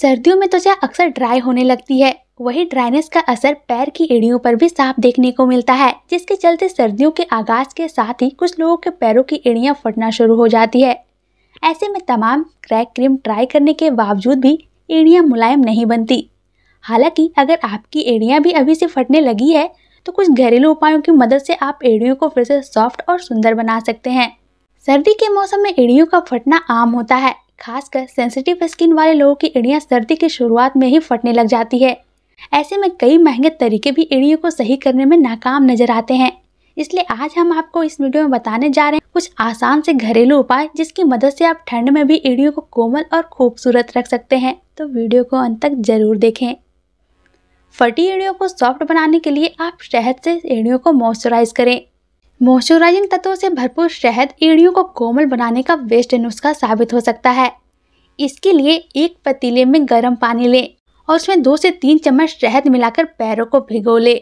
सर्दियों में त्वचा तो अक्सर ड्राई होने लगती है वही ड्राइनेस का असर पैर की एड़ियों पर भी साफ देखने को मिलता है जिसके चलते सर्दियों के आगाज के साथ ही कुछ लोगों के पैरों की एड़ियां फटना शुरू हो जाती है ऐसे में तमाम क्रैक क्रीम ट्राई करने के बावजूद भी एड़ियाँ मुलायम नहीं बनती हालांकि अगर आपकी एड़ियाँ भी अभी से फटने लगी है तो कुछ घरेलू उपायों की मदद से आप एड़ियों को फिर से सॉफ्ट और सुंदर बना सकते हैं सर्दी के मौसम में एड़ियों का फटना आम होता है खासकर सेंसिटिव स्किन वाले लोगों की इड़ियाँ सर्दी की शुरुआत में ही फटने लग जाती है ऐसे में कई महंगे तरीके भी इड़ियों को सही करने में नाकाम नजर आते हैं इसलिए आज हम आपको इस वीडियो में बताने जा रहे हैं कुछ आसान से घरेलू उपाय जिसकी मदद से आप ठंड में भी इड़ियों को कोमल और खूबसूरत रख सकते हैं तो वीडियो को अंत तक जरूर देखें फटी इड़ियों को सॉफ्ट बनाने के लिए आप शहद से इड़ियों को मॉइस्चराइज करें मॉइस्चराइजिंग तत्वों से भरपूर शहद एड़ियों को कोमल बनाने का बेस्ट नुस्खा साबित हो सकता है इसके लिए एक पतीले में गर्म पानी लें और उसमें दो से तीन चम्मच शहद मिलाकर पैरों को भिगो लें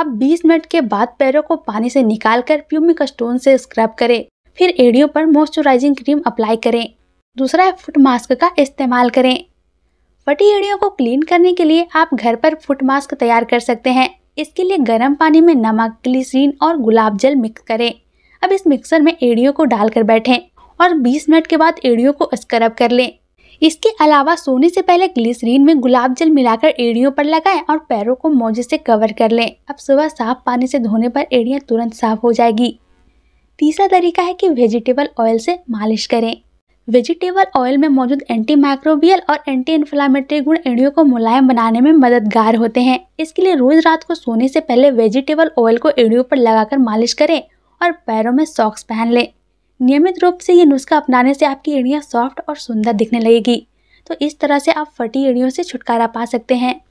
अब 20 मिनट के बाद पैरों को पानी से निकालकर प्यूमिक स्टोन से स्क्रब करें फिर एड़ियों पर मॉइस्चराइजिंग क्रीम अप्लाई करें दूसरा है फुट मास्क का इस्तेमाल करें फटी एड़ियों को क्लीन करने के लिए आप घर पर फुट मास्क तैयार कर सकते हैं इसके लिए गर्म पानी में नमक ग्लिसरीन और गुलाब जल मिक्स करें अब इस मिक्सर में एड़ियों को डालकर बैठें और 20 मिनट के बाद एड़ियों को स्क्रब कर लें इसके अलावा सोने से पहले ग्लिसरीन में गुलाब जल मिलाकर एड़ियों पर लगाएं और पैरों को मोजे से कवर कर लें अब सुबह साफ पानी से धोने पर एड़ियाँ तुरंत साफ हो जाएगी तीसरा तरीका है कि वेजिटेबल ऑयल से मालिश करें वेजिटेबल ऑयल में मौजूद एंटी माइक्रोबियल और एंटी इन्फ्लामेटरी गुण एड़ियों को मुलायम बनाने में मददगार होते हैं इसके लिए रोज रात को सोने से पहले वेजिटेबल ऑयल को एड़ियों पर लगाकर मालिश करें और पैरों में सॉक्स पहन लें नियमित रूप से ये नुस्खा अपनाने से आपकी एड़ियाँ सॉफ्ट और सुंदर दिखने लगेगी तो इस तरह से आप फटी एड़ियों से छुटकारा पा सकते हैं